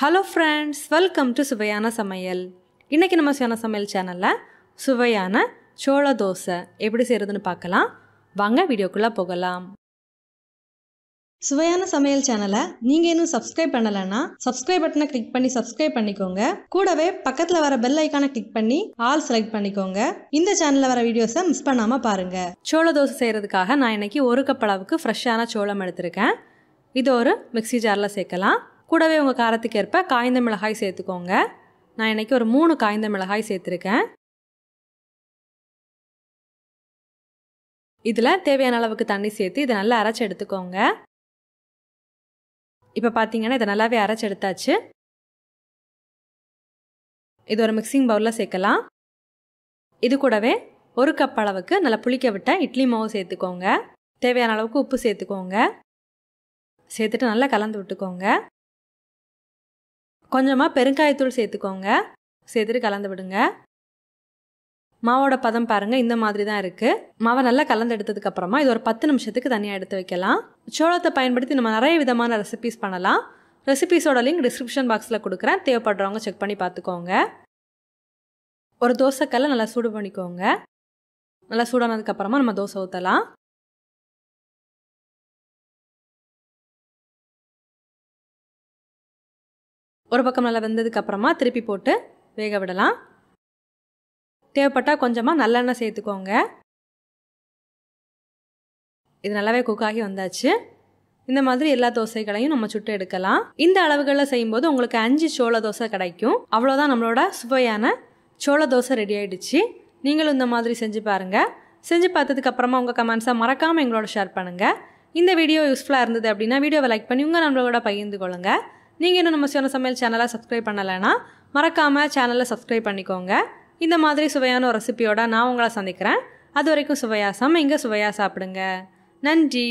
hello friends welcome to சுவையான சமையல் இன்றைக்கி நம்ம சுவையான சமையல் சேனலில் சுவையான சோள தோசை எப்படி செய்கிறதுன்னு பார்க்கலாம் வாங்க வீடியோக்குள்ளே போகலாம் சுவையான சமையல் சேனலை நீங்கள் இன்னும் சப்ஸ்கிரைப் பண்ணலைன்னா சப்ஸ்கிரைப் பட்டனை கிளிக் பண்ணி சப்ஸ்கிரைப் பண்ணிக்கோங்க கூடவே பக்கத்தில் வர பெல் ஐக்கானை கிளிக் பண்ணி ஆல் செலக்ட் பண்ணிக்கோங்க இந்த சேனலில் வர வீடியோஸை மிஸ் பண்ணாமல் பாருங்கள் சோள தோசை செய்கிறதுக்காக நான் இன்னைக்கு ஒரு கப் அளவுக்கு ஃப்ரெஷ்ஷான சோளம் எடுத்திருக்கேன் இது ஒரு மிக்சி ஜாரில் சேர்க்கலாம் கூடவே உங்கள் காரத்துக்கு ஏற்ப காய்ந்த மிளகாய் சேர்த்துக்கோங்க நான் இன்றைக்கி ஒரு மூணு காய்ந்த மிளகாய் சேர்த்துருக்கேன் இதில் தேவையான அளவுக்கு தண்ணி சேர்த்து இதை நல்லா அரைச்சி எடுத்துக்கோங்க இப்போ பார்த்தீங்கன்னா இதை நல்லாவே அரைச்சி எடுத்தாச்சு இது ஒரு மிக்சிங் பவுலில் சேர்க்கலாம் இது கூடவே ஒரு கப் அளவுக்கு நல்லா புளிக்க விட்ட இட்லி மாவு சேர்த்துக்கோங்க தேவையான அளவுக்கு உப்பு சேர்த்துக்கோங்க சேர்த்துட்டு நல்லா கலந்து விட்டுக்கோங்க கொஞ்சமாக பெருங்காயத்தூள் சேர்த்துக்கோங்க சேர்த்துட்டு கலந்து விடுங்க மாவோட பதம் பாருங்கள் இந்த மாதிரி தான் இருக்குது மாவை நல்லா கலந்து இது ஒரு பத்து நிமிஷத்துக்கு தனியாக எடுத்து வைக்கலாம் சோளத்தை பயன்படுத்தி நம்ம நிறைய விதமான ரெசிபிஸ் பண்ணலாம் ரெசிபிஸோட லிங்க் டிஸ்கிரிப்ஷன் பாக்ஸில் கொடுக்குறேன் தேவைப்படுறவங்க செக் பண்ணி பார்த்துக்கோங்க ஒரு தோசைக்கல்லை நல்லா சூடு பண்ணிக்கோங்க நல்லா சூடானதுக்கப்புறமா நம்ம தோசை ஊற்றலாம் ஒரு பக்கம் நல்லா அப்புறமா திருப்பி போட்டு வேக விடலாம் தேவைப்பட்டால் கொஞ்சமாக நல்லெண்ணெய் சேர்த்துக்கோங்க இது நல்லாவே குக்காகி வந்தாச்சு இந்த மாதிரி எல்லா தோசைகளையும் நம்ம சுட்டு எடுக்கலாம் இந்த அளவுகளில் செய்யும்போது உங்களுக்கு அஞ்சு சோள தோசை கிடைக்கும் அவ்வளோதான் நம்மளோட சுவையான சோள தோசை ரெடி ஆகிடுச்சு நீங்களும் இந்த மாதிரி செஞ்சு பாருங்கள் செஞ்சு பார்த்ததுக்கு அப்புறமா உங்கள் கமெண்ட்ஸை மறக்காமல் எங்களோட ஷேர் பண்ணுங்கள் இந்த வீடியோ யூஸ்ஃபுல்லாக இருந்தது அப்படின்னா வீடியோவை லைக் பண்ணி உங்கள் நம்மளோட பகிர்ந்து கொள்ளுங்கள் நீங்கள் இன்னும் நம்ம சிவன சமையல் சேனலை சப்ஸ்கிரைப் பண்ணலைன்னா மறக்காமல் சேனலை சப்ஸ்கிரைப் பண்ணிக்கோங்க இந்த மாதிரி சுவையான ஒரு ரெசிபியோட நான் உங்களை சந்திக்கிறேன் அது வரைக்கும் சுவையாசம் இங்கே சுவையாக சாப்பிடுங்க நன்றி